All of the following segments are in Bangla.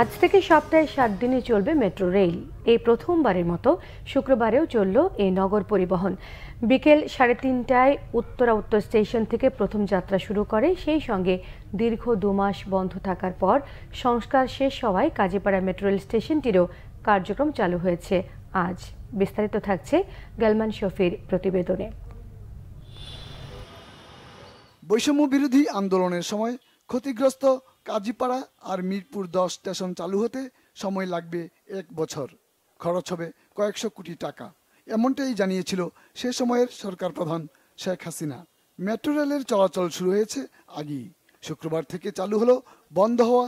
আজ থেকে সপ্তাহে সাত দিনে চলবে মেট্রো রেল এই প্রথমবারের মতো শুক্রবারেও চলল এই নগর পরিবহন বিকেল সাড়ে তিনটায় উত্তরা উত্তর স্টেশন থেকে প্রথম যাত্রা শুরু করে সেই সঙ্গে দীর্ঘ দু মাস বন্ধ থাকার পর সংস্কার শেষ হওয়ায় কাজীপাড়া মেট্রো রেল স্টেশনটিরও কার্যক্রম চালু হয়েছে আজ বিস্তারিত থাকছে গ্যালমান শফির প্রতিবেদনে বৈষম্য বিরোধী আন্দোলনের সময় ক্ষতিগ্রস্ত কাজীপাড়া আর মিরপুর দশ স্টেশন চালু হতে সময় লাগবে এক বছর খরচ হবে কয়েকশো কোটি টাকা এমনটাই জানিয়েছিল সে সময়ের সরকার প্রধান শেখ হাসিনা মেট্রো রেলের চলাচল শুরু হয়েছে আগেই শুক্রবার থেকে চালু হলো বন্ধ হওয়া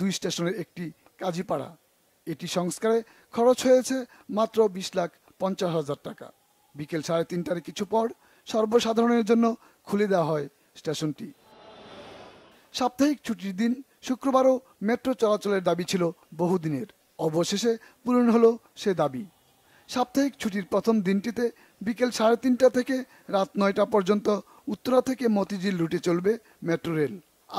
দুই স্টেশনের একটি কাজীপাড়া এটি সংস্কারে খরচ হয়েছে মাত্র বিশ লাখ পঞ্চাশ হাজার টাকা বিকেল সাড়ে তিনটার কিছু পর সর্বসাধারণের জন্য খুলে দেওয়া হয় স্টেশনটি সাপ্তাহিক ছুটির দিন শুক্রবারও মেট্রো চলাচলের দাবি ছিল বহুদিনের অবশেষে পূরণ হলো সে দাবি সাপ্তাহিক ছুটির প্রথম দিনটিতে বিকেল সাড়ে তিনটা থেকে রাত নয়টা পর্যন্ত উত্তরা থেকে মতিঝিল রুটে চলবে মেট্রো রেল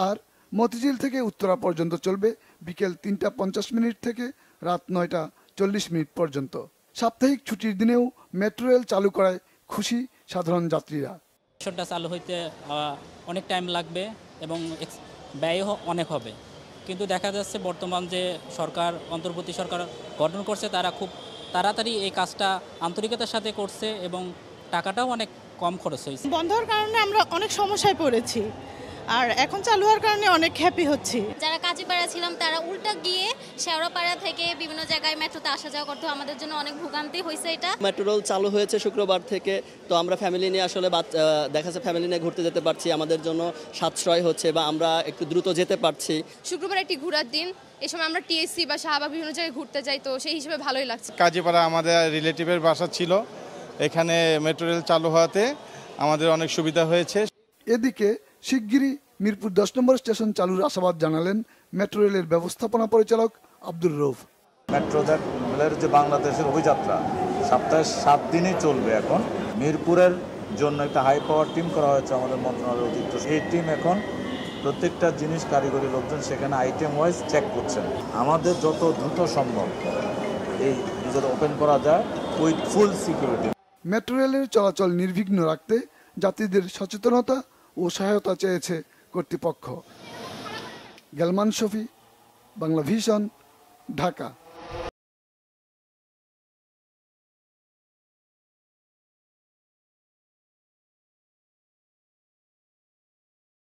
আর মতিঝিল থেকে উত্তরা পর্যন্ত চলবে বিকেল তিনটা পঞ্চাশ মিনিট থেকে রাত নয়টা চল্লিশ মিনিট পর্যন্ত সাপ্তাহিক ছুটির দিনেও মেট্রো রেল চালু করায় খুশি সাধারণ যাত্রীরা সরটা চালু হইতে অনেক টাইম লাগবে এবং ব্যয়ও অনেক হবে কিন্তু দেখা যাচ্ছে বর্তমান যে সরকার অন্তর্বর্তী সরকার গঠন করছে তারা খুব তাড়াতাড়ি এই কাজটা আন্তরিকতার সাথে করছে এবং টাকাটাও অনেক কম খরচ হয়েছে বন্ধর কারণে আমরা অনেক সমস্যায় পড়েছি আর এখন চালু হওয়ার কারণে অনেক হ্যাপি হচ্ছে যারা কাজীপাড়া ছিলাম তারা উল্টা গিয়ে শেওড়াপাড়া থেকে বিভিন্ন জায়গায় মেট্রোতে আসা যাওয়া করতে আমাদের জন্য অনেক ভোগান্তি হয়েছে এটা মেট্রো রোল চালু হয়েছে শুক্রবার থেকে তো আমরা ফ্যামিলি নিয়ে আসলে দেখা যাচ্ছে ফ্যামিলি নিয়ে ঘুরতে যেতে পারছি আমাদের জন্য সাশ্রয় হচ্ছে বা আমরা একটু দ্রুত যেতে পারছি শুক্রবার একটি ঘোরার দিন এই সময় আমরা টিএসসি বা শাহবাগ বিভিন্ন জায়গায় ঘুরতে যাই তো সেই হিসেবে ভালোই লাগছে কাজীপাড়া আমাদের রিলেটিভের বাসা ছিল এখানে মেট্রো রেল চালু হওয়াতে আমাদের অনেক সুবিধা হয়েছে এদিকে শিগগিরই মিরপুর দশ নম্বর স্টেশন চালুর আশাবাদ জানালেন মেট্রো রেলের ব্যবস্থাপনা পরিচালক আব্দুর রৌফ মেট্রো রেলের যে বাংলাদেশের অভিযাত্রা সপ্তাহে সাত দিনই চলবে এখন মিরপুরের জন্য একটা হাই পাওয়ার টিম করা হয়েছে আমাদের মন্ত্রণালয়ের অতিরিক্ত এই টিম এখন প্রত্যেকটা জিনিস কারিগরি লোকজন সেখানে আইটেম ওয়াইজ চেক করছেন আমাদের যত দ্রুত সম্ভব এই যদি ওপেন করা যায় উইথ ফুল সিকিউরিটি মেট্রো রেলের চলাচল নির্বিঘ্ন রাখতে যাত্রীদের সচেতনতা ও সহায়তা চেয়েছে কর্তৃপক্ষ গেলমান শফি বাংলা ভিশন ঢাকা